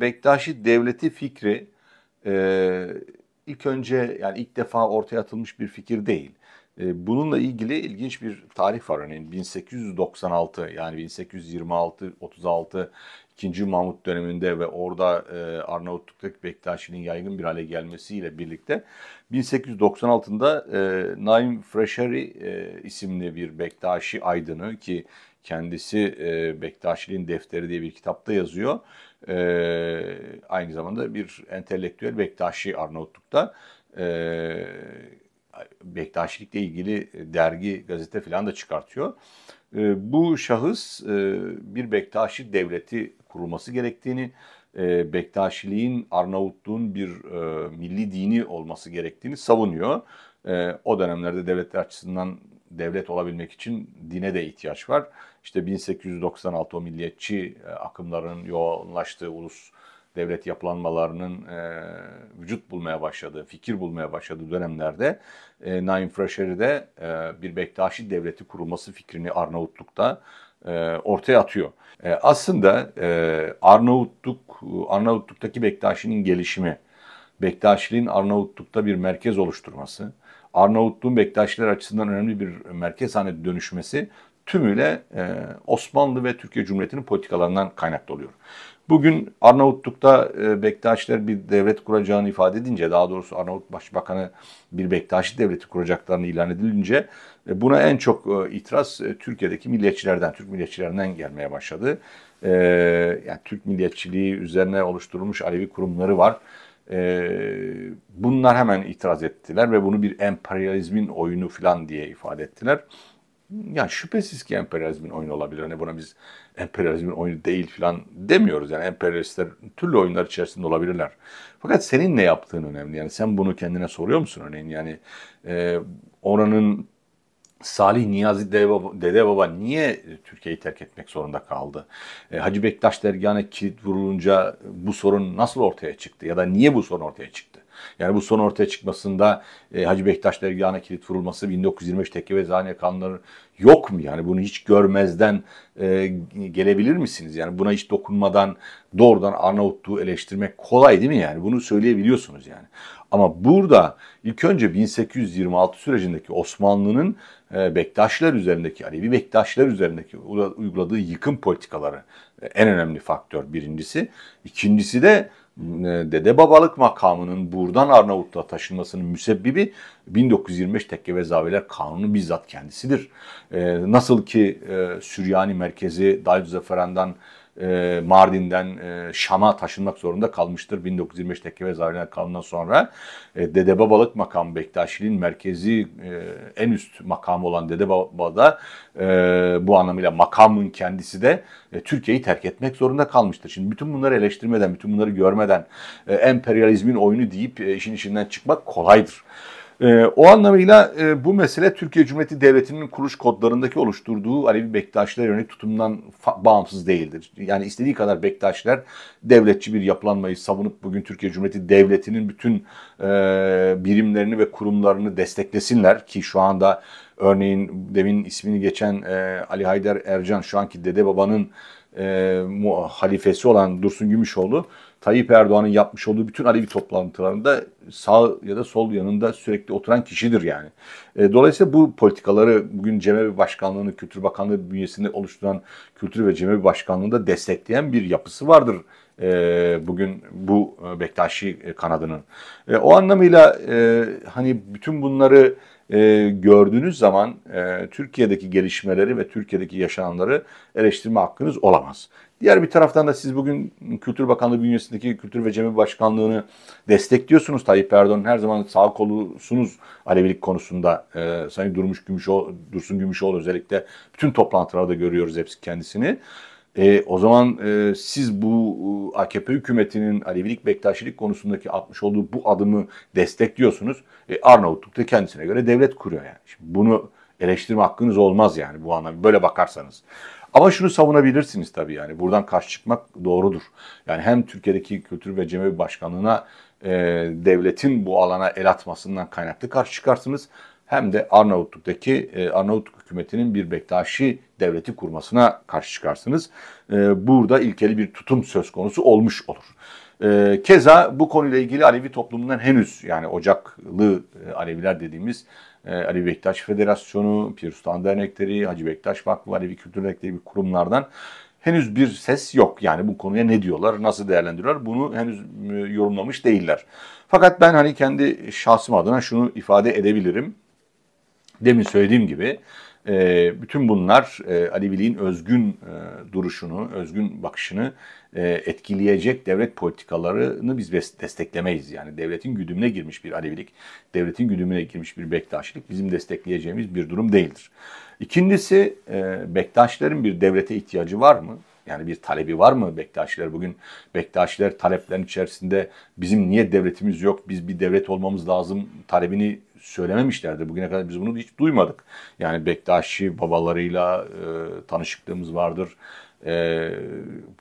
Bektaşi devleti fikri e, ilk önce yani ilk defa ortaya atılmış bir fikir değil. E, bununla ilgili ilginç bir tarih var. Örneğin yani 1896 yani 1826 36 2. Mahmut döneminde ve orada e, Arnavutluk'taki Bektaşi'nin yaygın bir hale gelmesiyle birlikte 1896'da e, Naim Freşeri e, isimli bir Bektaşi aydını ki Kendisi e, Bektaşiliğin Defteri diye bir kitapta yazıyor. E, aynı zamanda bir entelektüel Bektaşi Arnavutluk'ta. E, Bektaşilikle ilgili dergi, gazete falan da çıkartıyor. E, bu şahıs e, bir Bektaşi devleti kurulması gerektiğini, e, Bektaşiliğin Arnavutluğun bir e, milli dini olması gerektiğini savunuyor. E, o dönemlerde devletler açısından devlet olabilmek için dine de ihtiyaç var. İşte 1896 o milliyetçi e, akımların yoğunlaştığı ulus devlet yapılanmalarının e, vücut bulmaya başladığı, fikir bulmaya başladığı dönemlerde e, Naim Fraşeri'de e, bir Bektaşi devleti kurulması fikrini Arnavutluk'ta e, ortaya atıyor. E, aslında e, Arnavutluk, Arnavutluk'taki Bektaşi'nin gelişimi, Bektaşiliğin Arnavutluk'ta bir merkez oluşturması, Arnavutluğun Bektaşiler açısından önemli bir merkez haline dönüşmesi tümüyle e, Osmanlı ve Türkiye Cumhuriyeti'nin politikalarından kaynaklı oluyor. Bugün Arnavutluk'ta e, Bektaşiler bir devlet kuracağını ifade edince, daha doğrusu Arnavut Başbakanı bir Bektaşi devleti kuracaklarını ilan edilince e, buna en çok itiraz Türkiye'deki milliyetçilerden, Türk milliyetçilerinden gelmeye başladı. Yani Türk milliyetçiliği üzerine oluşturulmuş Alevi kurumları var. E, bunlar hemen itiraz ettiler ve bunu bir emperyalizmin oyunu falan diye ifade ettiler. Ya şüphesiz ki emperyalizmin oyunu olabilir. Hani buna biz emperyalizmin oyunu değil falan demiyoruz. Yani emperyalistler türlü oyunlar içerisinde olabilirler. Fakat senin ne yaptığın önemli. Yani sen bunu kendine soruyor musun örneğin? Yani e, oranın Salih Niyazi Dede Baba, Dede Baba niye Türkiye'yi terk etmek zorunda kaldı? E, Hacı Bektaş dergahına kilit vurulunca bu sorun nasıl ortaya çıktı? Ya da niye bu sorun ortaya çıktı? Yani bu son ortaya çıkmasında e, Hacı Bektaş dergahına kilit vurulması 1925 tekke ve zaniye kanları yok mu? Yani bunu hiç görmezden e, gelebilir misiniz? Yani buna hiç dokunmadan doğrudan Arnavutluğu eleştirmek kolay değil mi yani? Bunu söyleyebiliyorsunuz yani. Ama burada ilk önce 1826 sürecindeki Osmanlı'nın e, Bektaşlar üzerindeki, Alevi Bektaşlar üzerindeki uyguladığı yıkım politikaları en önemli faktör birincisi. İkincisi de e, dede babalık makamının buradan Arnavutluğa taşınmasının müsebbibi 1925 Tekke ve Zaviler Kanunu bizzat kendisidir. E, nasıl ki e, Süryani merkezi Dayı Zaferan'dan e, Mardin'den e, Şam'a taşınmak zorunda kalmıştır. 1925 Tekke ve Zaviler Kanunu'ndan sonra e, Dede Babalık makamı Bektaşiliğin merkezi e, en üst makamı olan Dede Baba'da e, bu anlamıyla makamın kendisi de e, Türkiye'yi terk etmek zorunda kalmıştır. Şimdi bütün bunları eleştirmeden, bütün bunları görmeden e, emperyalizmin oyunu deyip e, işin içinden çıkmak kolaydır. E, o anlamıyla e, bu mesele Türkiye Cumhuriyeti Devleti'nin kuruluş kodlarındaki oluşturduğu Alevi Bektaşlara yönelik tutumdan bağımsız değildir. Yani istediği kadar Bektaşiler devletçi bir yapılanmayı savunup bugün Türkiye Cumhuriyeti Devleti'nin bütün e, birimlerini ve kurumlarını desteklesinler ki şu anda örneğin demin ismini geçen e, Ali Haydar Ercan şu anki Dede Baba'nın e, halifesi olan Dursun Gümüşoğlu Tayyip Erdoğan'ın yapmış olduğu bütün Alevi toplantılarında sağ ya da sol yanında sürekli oturan kişidir yani. E, dolayısıyla bu politikaları bugün Cemevi Başkanlığı'nı Kültür Bakanlığı bünyesinde oluşturan Kültür ve Cemevi Başkanlığı'nda destekleyen bir yapısı vardır e, bugün bu e, Bektaşi kanadının. E, o anlamıyla e, hani bütün bunları e, gördüğünüz zaman e, Türkiye'deki gelişmeleri ve Türkiye'deki yaşananları eleştirme hakkınız olamaz. Diğer bir taraftan da siz bugün Kültür Bakanlığı bünyesindeki Kültür ve Cemil Başkanlığı'nı destekliyorsunuz. Tayyip Erdoğan her zaman sağ kolusunuz Alevilik konusunda. E, Sayın Durmuş Gümüşoğlu, Dursun Gümüşoğlu özellikle bütün toplantılarda görüyoruz hepsi kendisini. E, o zaman e, siz bu AKP hükümetinin Alevilik Bektaşilik konusundaki atmış olduğu bu adımı destekliyorsunuz. E, Arnavutluk da kendisine göre devlet kuruyor yani. Şimdi bunu eleştirme hakkınız olmaz yani bu anlamda böyle bakarsanız. Ama şunu savunabilirsiniz tabii yani buradan karşı çıkmak doğrudur. Yani hem Türkiye'deki Kültür ve Cemevi Başkanlığı'na e, devletin bu alana el atmasından kaynaklı karşı çıkarsınız hem de Arnavutluk'taki e, Arnavutluk hükümetinin bir Bektaşi devleti kurmasına karşı çıkarsınız. E, burada ilkeli bir tutum söz konusu olmuş olur. E, keza bu konuyla ilgili Alevi toplumundan henüz yani Ocaklı Aleviler dediğimiz Ali Bektaş Federasyonu, Pir Sultan Dernekleri, Hacı Bektaş Vakfı, Alevi Kültür Dernekleri gibi kurumlardan henüz bir ses yok. Yani bu konuya ne diyorlar, nasıl değerlendiriyorlar bunu henüz yorumlamış değiller. Fakat ben hani kendi şahsım adına şunu ifade edebilirim. Demin söylediğim gibi e, bütün bunlar e, Aleviliğin özgün e, duruşunu, özgün bakışını e, etkileyecek devlet politikalarını biz desteklemeyiz. Yani devletin güdümüne girmiş bir Alevilik, devletin güdümüne girmiş bir Bektaşilik bizim destekleyeceğimiz bir durum değildir. İkincisi e, Bektaşilerin bir devlete ihtiyacı var mı? Yani bir talebi var mı Bektaşiler? Bugün Bektaşiler taleplerin içerisinde bizim niye devletimiz yok, biz bir devlet olmamız lazım talebini söylememişlerdi. Bugüne kadar biz bunu hiç duymadık. Yani Bektaşi babalarıyla e, tanışıklığımız vardır. E,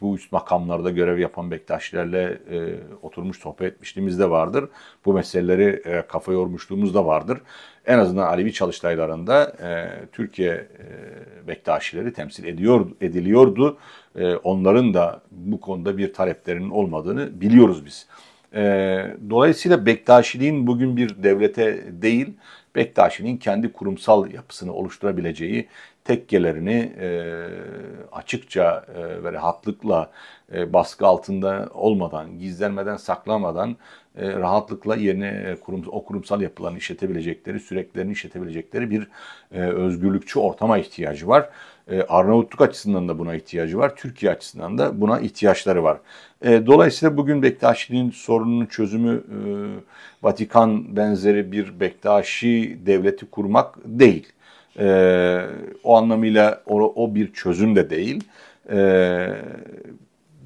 bu üst makamlarda görev yapan Bektaşilerle e, oturmuş sohbet etmişliğimiz de vardır. Bu meseleleri e, kafa yormuşluğumuz da vardır. En azından Alevi çalıştaylarında e, Türkiye e, Bektaşileri temsil ediyor, ediliyordu. E, onların da bu konuda bir taleplerinin olmadığını biliyoruz biz. Ee, dolayısıyla Bektaşiliğin bugün bir devlete değil, Bektaşi'nin kendi kurumsal yapısını oluşturabileceği tekkelerini e, açıkça e, ve rahatlıkla e, baskı altında olmadan, gizlenmeden, saklamadan e, rahatlıkla yerine e, kurum, o kurumsal yapılarını işletebilecekleri, süreklerini işletebilecekleri bir e, özgürlükçü ortama ihtiyacı var. E, Arnavutluk açısından da buna ihtiyacı var. Türkiye açısından da buna ihtiyaçları var. E, dolayısıyla bugün Bektaşi'nin sorununun çözümü e, Vatikan benzeri bir Bektaşi devleti kurmak değil. O anlamıyla o bir çözüm de değil.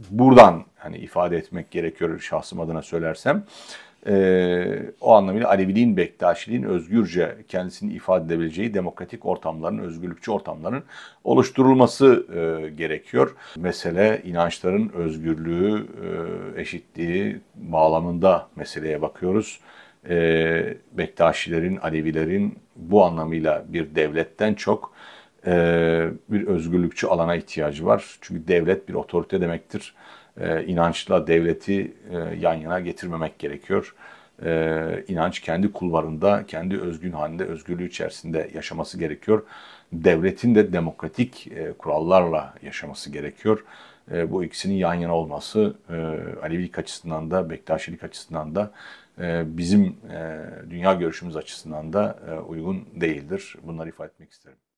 Buradan hani ifade etmek gerekiyor şahsım adına söylersem e, o anlamıyla Aleviliğin, Bektaşiliğin özgürce kendisini ifade edebileceği demokratik ortamların, özgürlükçü ortamların oluşturulması e, gerekiyor. Mesele inançların özgürlüğü, e, eşitliği bağlamında meseleye bakıyoruz. E, Bektaşilerin, Alevilerin bu anlamıyla bir devletten çok e, bir özgürlükçü alana ihtiyacı var. Çünkü devlet bir otorite demektir e, inançla devleti e, yan yana getirmemek gerekiyor. E, inanç kendi kulvarında, kendi özgün halinde, özgürlüğü içerisinde yaşaması gerekiyor. Devletin de demokratik e, kurallarla yaşaması gerekiyor. bu ikisinin yan yana olması e, Alevilik açısından da, Bektaşilik açısından da bizim dünya görüşümüz açısından da uygun değildir. Bunları ifade etmek isterim.